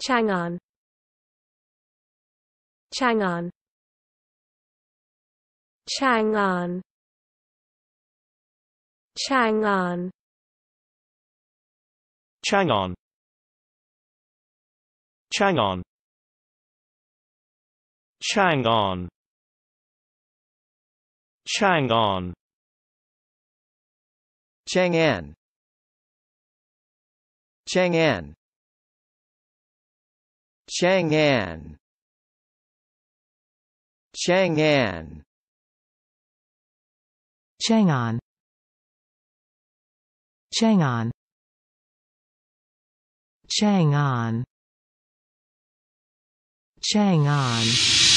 Chang'an Chang'an Chang'an Chang'an Chang'an Chang'an Chang'an Chang'an Chang'an Chang'an Chang'an Chang'an Chang'an Chang'an Chang'an Chang'an